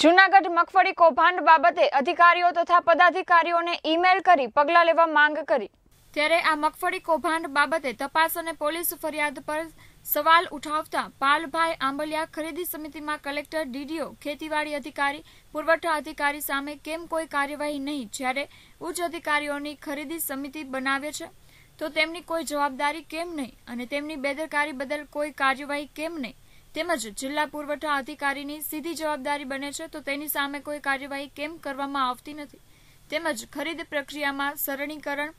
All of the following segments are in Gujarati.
જૂનાગઢ મગફળી કૌભાંડ બાબતે અધિકારીઓ તથા પદાધિકારીઓને ઈમેલ કરી પગલાં લેવા માંગ કરી ત્યારે આ મગફળી કૌભાંડ બાબતે તપાસ અને પોલીસ ફરિયાદ પર સવાલ ઉઠાવતા પાલભાઈ આંબલિયા ખરીદી સમિતિમાં કલેક્ટર ડીડીઓ ખેતીવાડી અધિકારી પુરવઠા અધિકારી સામે કેમ કોઈ કાર્યવાહી નહીં જ્યારે ઉચ્ચ અધિકારીઓની ખરીદી સમિતિ બનાવે છે તો તેમની કોઈ જવાબદારી કેમ નહીં અને તેમની બેદરકારી બદલ કોઈ કાર્યવાહી કેમ નહીં તેમજ જિલ્લા પુરવઠા અધિકારીની સીધી જવાબદારી બને છે તો તેની સામે કોઈ કાર્યવાહી કેમ કરવામાં આવતી નથી તેમજ ખરીદ પ્રક્રિયામાં સરળીકરણ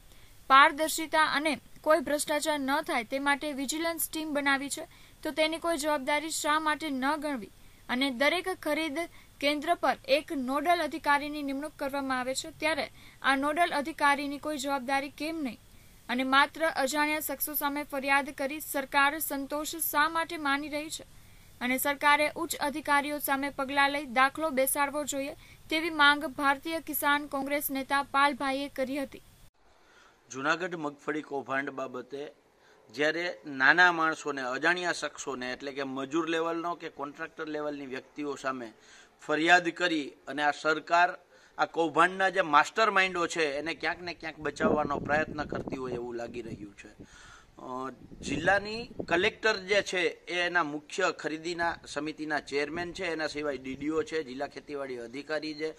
પારદર્શિતા અને કોઈ ભ્રષ્ટાચાર ન થાય તે માટે વિજિલન્સ ટીમ બનાવી છે તો તેની કોઈ જવાબદારી શા માટે ન ગણવી અને દરેક ખરીદ કેન્દ્ર પર એક નોડલ અધિકારીની નિમણૂક કરવામાં આવે છે ત્યારે આ નોડલ અધિકારીની કોઈ જવાબદારી કેમ નહીં અને માત્ર અજાણ્યા શખ્સો સામે ફરિયાદ કરી સરકાર સંતોષ શા માટે માની રહી છે અને સરકારે ઉચ્ચ અધિકારીઓ સામે પગલાં લઈ દાખલો બેસાડવો જોઈએ તેવી માંગ ભારતીય કિસાન કોંગ્રેસ નેતા પાલભાઈએ કરી હતી જૂનાગઢ મગફળી કૌભાંડ બાબતે જ્યારે નાના માણસોને અજાણ્યા શખ્સોને એટલે કે મજૂર લેવલનો કે કોન્ટ્રાક્ટર લેવલની વ્યક્તિઓ સામે ફરિયાદ કરી અને આ સરકાર આ કૌભાંડના જે માસ્ટર માઇન્ડો છે એને ક્યાંક ને ક્યાંક બચાવવાનો પ્રયત્ન કરતી હોય એવું લાગી રહ્યું છે જિલ્લાની કલેક્ટર જે છે એ એના મુખ્ય ખરીદીના સમિતિના ચેરમેન છે એના સિવાય ડીડીઓ છે જિલ્લા ખેતીવાડી અધિકારી છે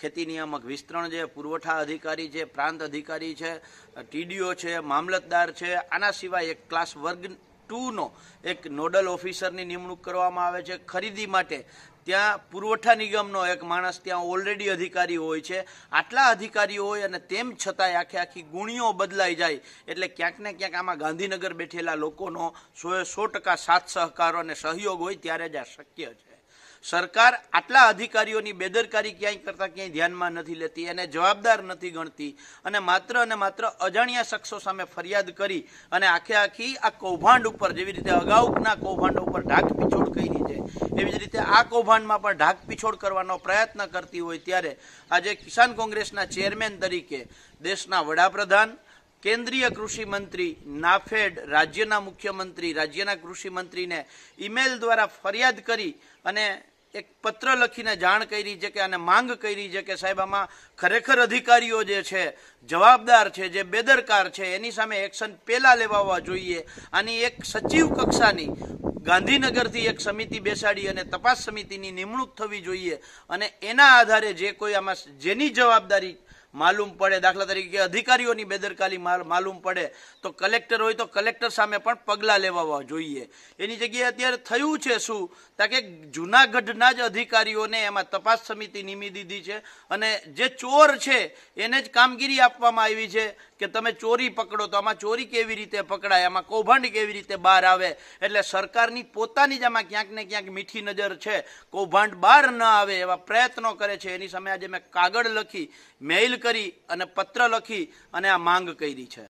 ખેતી નિયામક વિસ્તરણ છે પુરવઠા અધિકારી છે પ્રાંત અધિકારી છે ટીડીઓ છે મામલતદાર છે આના સિવાય એક ક્લાસ વર્ગ ટુનો એક નોડલ ઓફિસરની નિમણૂક કરવામાં આવે છે ખરીદી માટે ત્યાં પુરવઠા નિગમનો એક માણસ ત્યાં ઓલરેડી અધિકારી હોય છે આટલા અધિકારી હોય અને તેમ છતાંય આખે આખી ગુણીઓ બદલાઈ જાય એટલે ક્યાંક ને ક્યાંક આમાં ગાંધીનગર બેઠેલા લોકોનો સોએ સો ટકા સાથ સહકારો અને સહયોગ હોય ત્યારે જ આ શક્ય છે સરકાર આટલા અધિકારીઓની બેદરકારી ક્યાંય કરતાં ક્યાંય ધ્યાનમાં નથી લેતી એને જવાબદાર નથી ગણતી અને માત્ર અને માત્ર અજાણ્યા શખ્સો સામે ફરિયાદ કરી અને આખે આખી આ કૌભાંડ ઉપર જેવી રીતે અગાઉના કૌભાંડ ઉપર ઢાંક પીછોડ કરી છે એવી જ રીતે આ કૌભાંડમાં પણ ઢાંક પીછોડ કરવાનો પ્રયત્ન કરતી હોય ત્યારે આજે કિસાન કોંગ્રેસના ચેરમેન તરીકે દેશના વડાપ્રધાન કેન્દ્રીય કૃષિમંત્રી નાફેડ રાજ્યના મુખ્યમંત્રી રાજ્યના કૃષિમંત્રીને ઈમેલ દ્વારા ફરિયાદ કરી અને એક પત્ર લખીને જાણ કરી છે કે આને માંગ કરી છે કે સાહેબ આમાં ખરેખર અધિકારીઓ જે છે જવાબદાર છે જે બેદરકાર છે એની સામે એક્શન પહેલાં લેવાવા જોઈએ આની એક સચિવ કક્ષાની ગાંધીનગરથી એક સમિતિ બેસાડી અને તપાસ સમિતિની નિમણૂક થવી જોઈએ અને એના આધારે જે કોઈ આમાં જેની જવાબદારી માલુમ પડે દાખલા તરીકે અધિકારીઓની બેદરકારી માલુમ પડે તો કલેક્ટર હોય તો કલેક્ટર સામે પણ પગલાં લેવા જોઈએ એની જગ્યાએ અત્યારે થયું છે શું તા કે જૂનાગઢના જ અધિકારીઓને એમાં તપાસ સમિતિ નિમી દીધી છે અને જે ચોર છે એને જ કામગીરી આપવામાં આવી છે કે તમે ચોરી પકડો તો આમાં ચોરી કેવી રીતે પકડાય આમાં કૌભાંડ કેવી રીતે બહાર આવે એટલે સરકારની પોતાની જ આમાં ક્યાંક ને ક્યાંક મીઠી નજર છે કૌભાંડ બહાર ન આવે એવા પ્રયત્નો કરે છે એની સામે આજે મેં કાગળ લખી મેઇલ કરી અને પત્ર લખી અને આ માંગ કરી છે